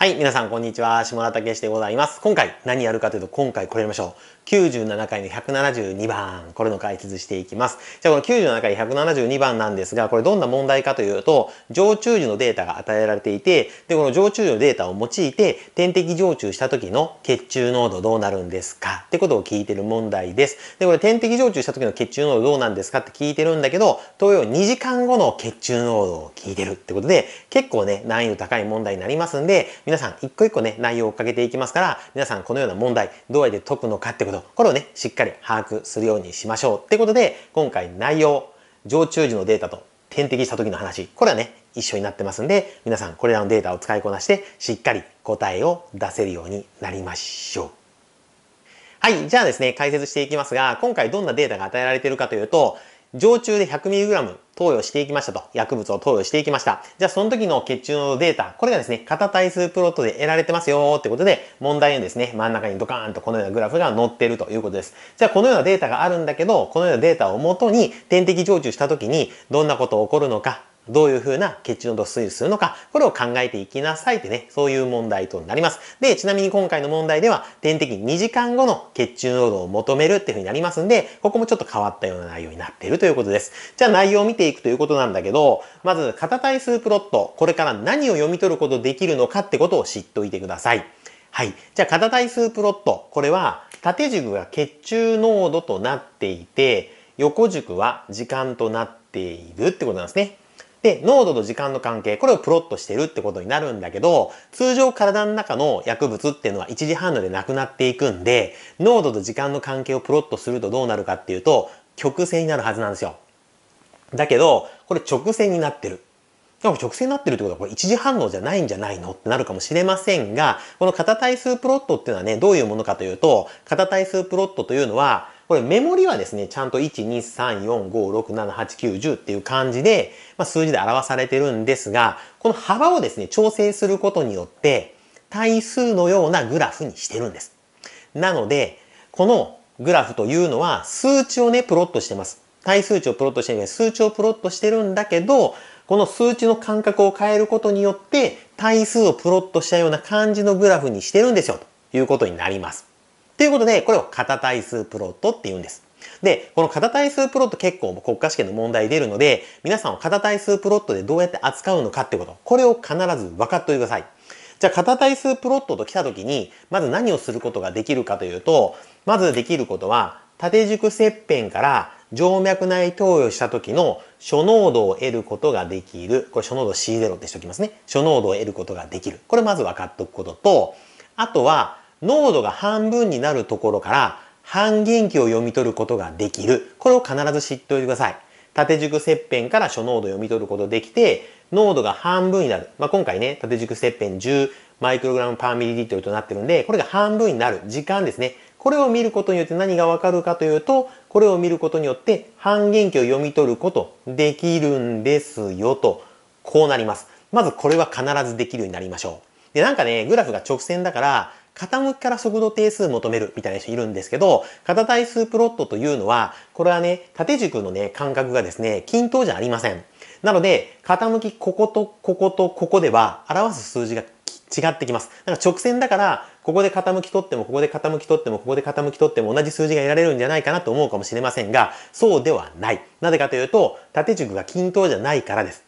はい、皆さんこんにちは。下田武史でございます。今回何やるかというと、今回これやりましょう。97回の172番。これの解説していきます。じゃあこの97回172番なんですが、これどんな問題かというと、常駐時のデータが与えられていて、で、この常駐時のデータを用いて、点滴常駐した時の血中濃度どうなるんですかってことを聞いてる問題です。で、これ点滴常駐した時の血中濃度どうなんですかって聞いてるんだけど、東洋2時間後の血中濃度を聞いてるってことで、結構ね、難易度高い問題になりますんで、皆さん一個一個ね、内容を追っかけていきますから、皆さんこのような問題、どうやって解くのかってこと、これをね、しっかり把握するようにしましょう。ってことで、今回内容、常駐時のデータと点滴した時の話、これはね、一緒になってますんで、皆さんこれらのデータを使いこなして、しっかり答えを出せるようになりましょう。はい。じゃあですね、解説していきますが、今回どんなデータが与えられているかというと、常駐で 100mg 投与していきましたと、薬物を投与していきました。じゃあその時の血中のデータ、これがですね、型対数プロットで得られてますよってことで、問題のですね、真ん中にドカーンとこのようなグラフが載ってるということです。じゃあこのようなデータがあるんだけど、このようなデータをもとに点滴常駐した時にどんなこと起こるのか、どういうふうな血中濃度を推移するのか、これを考えていきなさいってね、そういう問題となります。で、ちなみに今回の問題では、点滴2時間後の血中濃度を求めるっていうふうになりますんで、ここもちょっと変わったような内容になっているということです。じゃあ内容を見ていくということなんだけど、まず、型対数プロット、これから何を読み取ることできるのかってことを知っておいてください。はい。じゃあ、型対数プロット、これは、縦軸が血中濃度となっていて、横軸は時間となっているってことなんですね。で、濃度と時間の関係、これをプロットしてるってことになるんだけど、通常体の中の薬物っていうのは1時半応でなくなっていくんで、濃度と時間の関係をプロットするとどうなるかっていうと、曲線になるはずなんですよ。だけど、これ直線になってる。でも直線になってるってことはこれ一時反応じゃないんじゃないのってなるかもしれませんが、この型対数プロットっていうのはね、どういうものかというと、型対数プロットというのは、これメモリはですね、ちゃんと12345678910っていう感じで、まあ、数字で表されてるんですが、この幅をですね、調整することによって、対数のようなグラフにしてるんです。なので、このグラフというのは数値をね、プロットしてます。対数値をプロットしてる数値をプロットしてるんだけど、この数値の間隔を変えることによって、対数をプロットしたような感じのグラフにしてるんですよ、ということになります。ということで、これを型対数プロットって言うんです。で、この型対数プロット結構国家試験の問題出るので、皆さんを型対数プロットでどうやって扱うのかってこと、これを必ず分かっておいてください。じゃあ、型対数プロットと来た時に、まず何をすることができるかというと、まずできることは、縦軸切片から静脈内投与した時の初濃度を得ることができる。これ初濃度 C0 ってしておきますね。初濃度を得ることができる。これまず分かっておくことと、あとは、濃度が半分になるところから半減期を読み取ることができる。これを必ず知っておいてください。縦軸切片から初濃度を読み取ることできて、濃度が半分になる。まあ、今回ね、縦軸切片10マイクログラムパーミリリットルとなってるんで、これが半分になる時間ですね。これを見ることによって何がわかるかというと、これを見ることによって半減期を読み取ることできるんですよと、こうなります。まずこれは必ずできるようになりましょう。で、なんかね、グラフが直線だから、傾きから速度定数求めるみたいな人いるんですけど、型対数プロットというのは、これはね、縦軸のね、間隔がですね、均等じゃありません。なので、傾きこことこことここでは表す数字が違ってきます。なんか直線だから、ここで傾き取っても、ここで傾き取っても、ここで傾き取っても同じ数字が得られるんじゃないかなと思うかもしれませんが、そうではない。なぜかというと、縦軸が均等じゃないからです。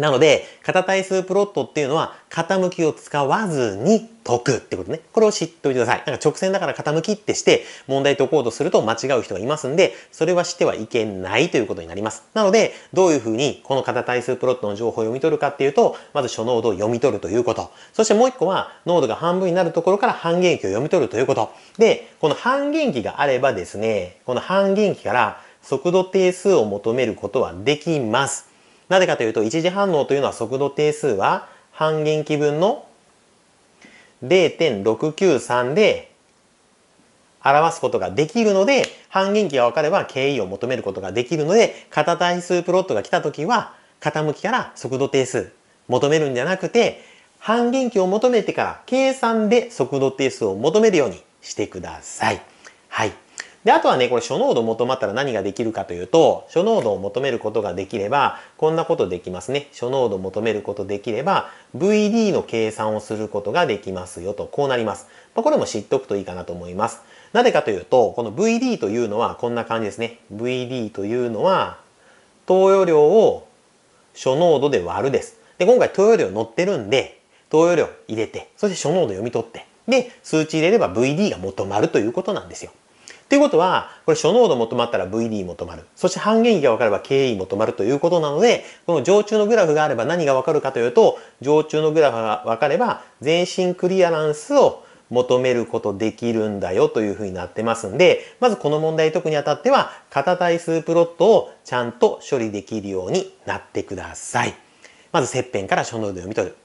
なので、型対数プロットっていうのは、傾きを使わずに解くってことね。これを知っておいてください。なんか直線だから傾きってして、問題解こうとすると間違う人がいますんで、それはしてはいけないということになります。なので、どういうふうにこの型対数プロットの情報を読み取るかっていうと、まず初濃度を読み取るということ。そしてもう一個は、濃度が半分になるところから半減期を読み取るということ。で、この半減期があればですね、この半減期から速度定数を求めることはできます。なぜかというと、一次反応というのは速度定数は半減期分の0.693で表すことができるので、半減期が分かれば経緯を求めることができるので、型対数プロットが来た時は、傾きから速度定数求めるんじゃなくて、半減期を求めてから計算で速度定数を求めるようにしてください。はい。で、あとはね、これ、初濃度を求まったら何ができるかというと、初濃度を求めることができれば、こんなことできますね。初濃度を求めることできれば、VD の計算をすることができますよと、こうなります。まあ、これも知っとくといいかなと思います。なぜかというと、この VD というのはこんな感じですね。VD というのは、投与量を初濃度で割るです。で、今回投与量載ってるんで、投与量入れて、そして初濃度読み取って、で、数値入れれば VD が求まるということなんですよ。っていうことは、これ初濃度も止まったら VD も止まる。そして半減期が分かれば KE も止まるということなので、この常駐のグラフがあれば何が分かるかというと、常駐のグラフが分かれば、全身クリアランスを求めることできるんだよというふうになってますんで、まずこの問題解くにあたっては、型対数プロットをちゃんと処理できるようになってください。まず切片から初濃度を読み取る。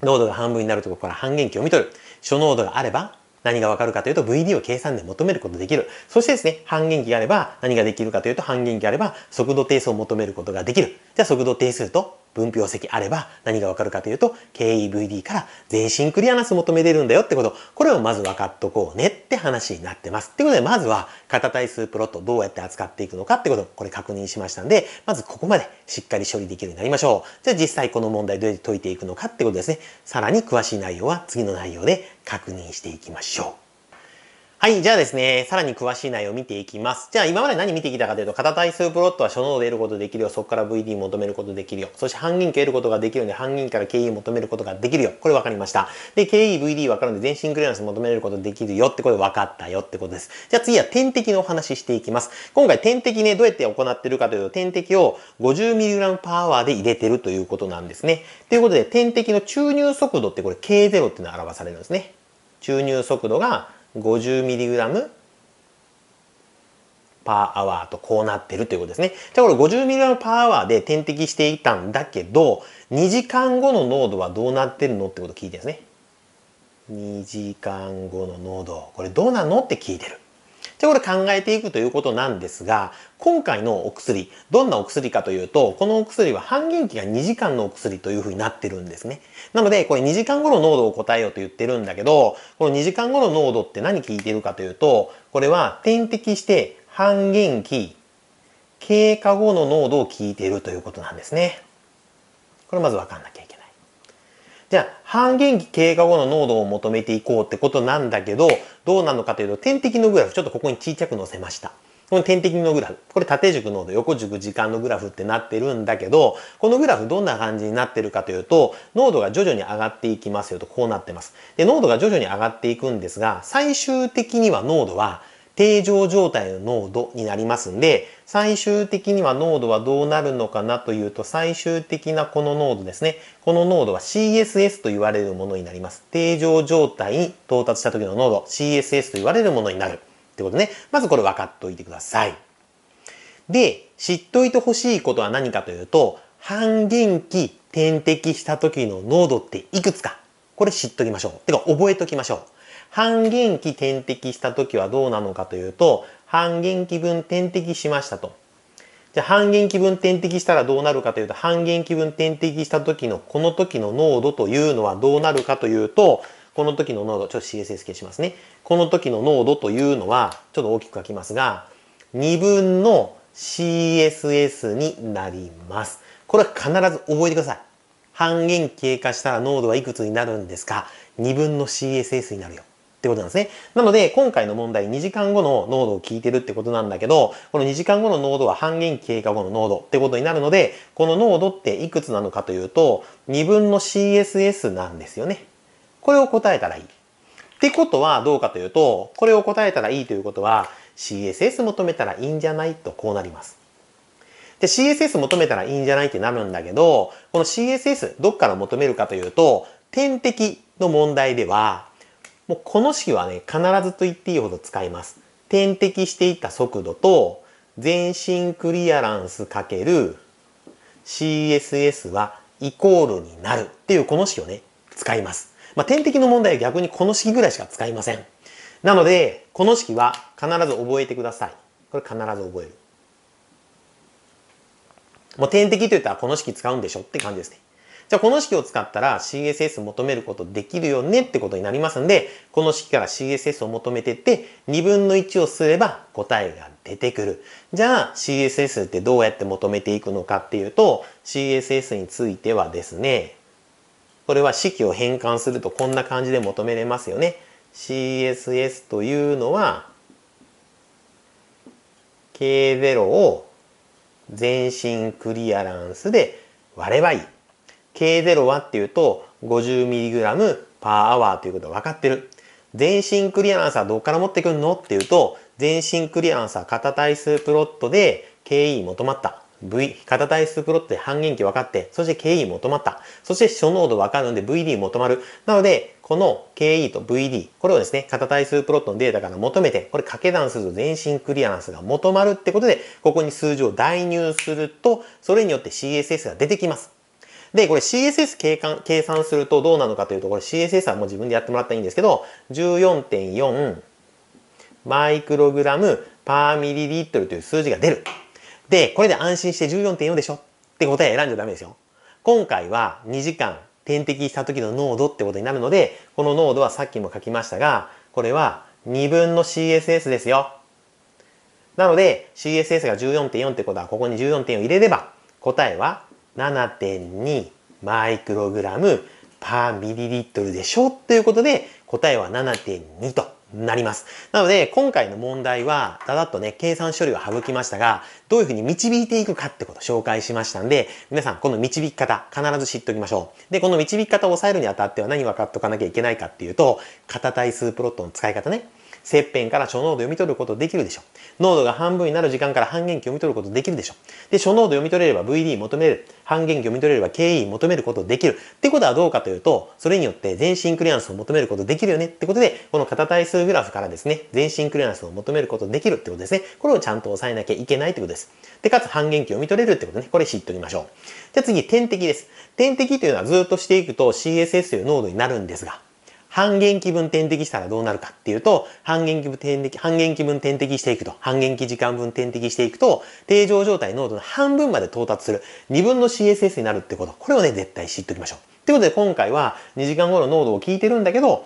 濃度が半分になるところから半減期を読み取る。初濃度があれば何がわかるかというと VD を計算で求めることできる。そしてですね、半減期があれば何ができるかというと半減期があれば速度定数を求めることができる。じゃあ速度定数と分泌席あれば何がわかるかというと KEVD から全身クリアナス求めれるんだよってことこれをまず分かっとこうねって話になってます。ってことでまずは肩体数プロットどうやって扱っていくのかってことこれ確認しましたんでまずここまでしっかり処理できるようになりましょう。じゃあ実際この問題どうやって解いていくのかってことですね。さらに詳しい内容は次の内容で確認していきましょう。はい。じゃあですね、さらに詳しい内容を見ていきます。じゃあ今まで何見てきたかというと、型対数プロットは初濃度得ることできるよ。そこから VD 求めることできるよ。そして半減期得ることができるので、半減期から経 e 求めることができるよ。これ分かりました。で、経営 VD 分かるので、全身クリアランス求めることできるよってこれ分かったよってことです。じゃあ次は点滴のお話ししていきます。今回点滴ね、どうやって行ってるかというと、点滴を 50mg パワーで入れてるということなんですね。ということで、点滴の注入速度ってこれ K0 っていうのが表されるんですね。注入速度が 50mg パーアワーとこうなってるということですね。じゃあこれ 50mg パーアワーで点滴していたんだけど、2時間後の濃度はどうなってるのってこと聞いてるんですね。2時間後の濃度、これどうなのって聞いてる。で、これ考えていくということなんですが、今回のお薬、どんなお薬かというと、このお薬は半減期が2時間のお薬というふうになってるんですね。なので、これ2時間後の濃度を答えようと言ってるんだけど、この2時間後の濃度って何聞いてるかというと、これは点滴して半減期、経過後の濃度を聞いているということなんですね。これまずわかんなきゃいけない。じゃあ、半減期経過後の濃度を求めていこうってことなんだけど、どうなのかというと、点滴のグラフ、ちょっとここに小さく載せました。この点滴のグラフ。これ縦軸濃度、横軸時間のグラフってなってるんだけど、このグラフどんな感じになってるかというと、濃度が徐々に上がっていきますよとこうなってます。で、濃度が徐々に上がっていくんですが、最終的には濃度は定常状態の濃度になりますんで、最終的には濃度はどうなるのかなというと、最終的なこの濃度ですね。この濃度は CSS と言われるものになります。定常状態に到達した時の濃度、CSS と言われるものになる。ってことね。まずこれ分かっておいてください。で、知っといてほしいことは何かというと、半減期点滴した時の濃度っていくつか。これ知っときましょう。てか覚えときましょう。半減期点滴した時はどうなのかというと、半減期分点滴しましたと。じゃあ半減期分点滴したらどうなるかというと、半減期分点滴した時のこの時の濃度というのはどうなるかというと、この時の濃度、ちょっと CSS 消しますね。この時の濃度というのは、ちょっと大きく書きますが、2分の CSS になります。これは必ず覚えてください。半減経過したら濃度はいくつになるんですか ?2 分の CSS になるよ。ってことなんですね。なので、今回の問題、2時間後の濃度を聞いてるってことなんだけど、この2時間後の濃度は半減期経過後の濃度ってことになるので、この濃度っていくつなのかというと、2分の CSS なんですよね。これを答えたらいい。ってことはどうかというと、これを答えたらいいということは、CSS 求めたらいいんじゃないとこうなります。で、CSS 求めたらいいんじゃないってなるんだけど、この CSS どっから求めるかというと、点滴の問題では、もうこの式はね、必ずと言っていいほど使います。点滴していった速度と、全身クリアランスかける c s s はイコールになるっていうこの式をね、使います。まあ、点滴の問題は逆にこの式ぐらいしか使いません。なので、この式は必ず覚えてください。これ必ず覚える。もう点滴と言ったらこの式使うんでしょって感じですね。じゃあこの式を使ったら CSS 求めることできるよねってことになりますんで、この式から CSS を求めてって、2分の1をすれば答えが出てくる。じゃあ CSS ってどうやって求めていくのかっていうと、CSS についてはですね、これは式を変換するとこんな感じで求めれますよね。CSS というのは、K0 を全身クリアランスで割ればいい。K0 はっていうと 50mg パーアワーということが分かってる。全身クリアランスはどこから持ってくんのっていうと、全身クリアランスは肩体数プロットで KE 求まった。V、肩体数プロットで半減期分かって、そして KE 求まった。そして初濃度分かるんで VD 求まる。なので、この KE と VD、これをですね、肩体数プロットのデータから求めて、これ掛け算すると全身クリアランスが求まるってことで、ここに数字を代入すると、それによって CSS が出てきます。で、これ CSS 計算計算するとどうなのかというと、これ CSS はもう自分でやってもらったらいいんですけど、14.4マイクログラムパーミリリットルという数字が出る。で、これで安心して14.4でしょって答え選んじゃダメですよ。今回は2時間点滴した時の濃度ってことになるので、この濃度はさっきも書きましたが、これは2分の CSS ですよ。なので CSS が14.4ってことはここに14.4入れれば答えは7.2マイクログラムパーミリリットルでしょということで答えは7.2となります。なので、今回の問題は、だだっとね、計算処理を省きましたが、どういうふうに導いていくかってことを紹介しましたんで、皆さん、この導き方、必ず知っておきましょう。で、この導き方を抑えるにあたっては何分かっとかなきゃいけないかっていうと、型対数プロットの使い方ね。切片から初濃度読み取ることできるでしょう。濃度が半分になる時間から半減期読み取ることできるでしょう。で、初濃度読み取れれば VD 求める。半減期読み取れれば KE 求めることできる。ってことはどうかというと、それによって全身クリアンスを求めることできるよねってことで、この型対数グラフからですね、全身クリアンスを求めることできるってことですね。これをちゃんと押さえなきゃいけないってことです。で、かつ半減期読み取れるってことね。これ知っておきましょう。じゃあ次、点滴です。点滴というのはずっとしていくと CSS という濃度になるんですが、半減期分点滴したらどうなるかっていうと、半減期分点滴、半減期分点滴していくと、半減期時間分点滴していくと、定常状態濃度の半分まで到達する、2分の CSS になるってこと。これをね、絶対知っておきましょう。ということで、今回は2時間後の濃度を聞いてるんだけど、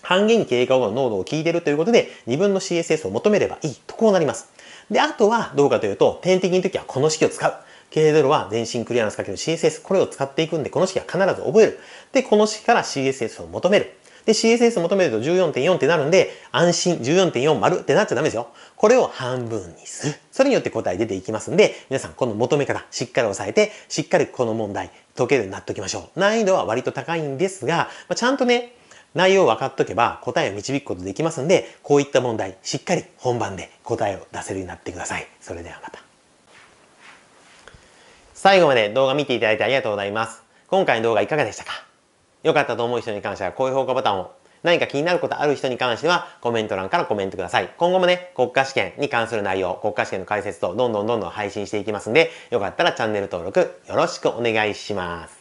半減経過後の濃度を聞いてるということで、2分の CSS を求めればいいとこうなります。で、あとはどうかというと、点滴の時はこの式を使う。K0 は全身クリアランスかける CSS。これを使っていくんで、この式は必ず覚える。で、この式から CSS を求める。で、CSS 求めると14.4ってなるんで、安心14.4丸ってなっちゃダメですよ。これを半分にする。それによって答え出ていきますんで、皆さんこの求め方しっかり押さえて、しっかりこの問題解けるようになっておきましょう。難易度は割と高いんですが、まあ、ちゃんとね、内容を分かっとけば答えを導くことできますんで、こういった問題、しっかり本番で答えを出せるようになってください。それではまた。最後まで動画見ていただいてありがとうございます。今回の動画いかがでしたか良かったと思う人に関しては高評価ボタンを、何か気になることある人に関してはコメント欄からコメントください。今後もね、国家試験に関する内容、国家試験の解説とどんどんどんどん配信していきますんで、よかったらチャンネル登録よろしくお願いします。